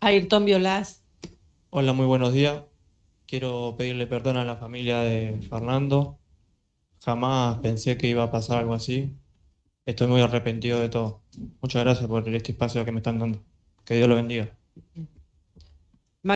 Ayrton Violás. Hola, muy buenos días. Quiero pedirle perdón a la familia de Fernando. Jamás pensé que iba a pasar algo así. Estoy muy arrepentido de todo. Muchas gracias por este espacio que me están dando. Que Dios lo bendiga.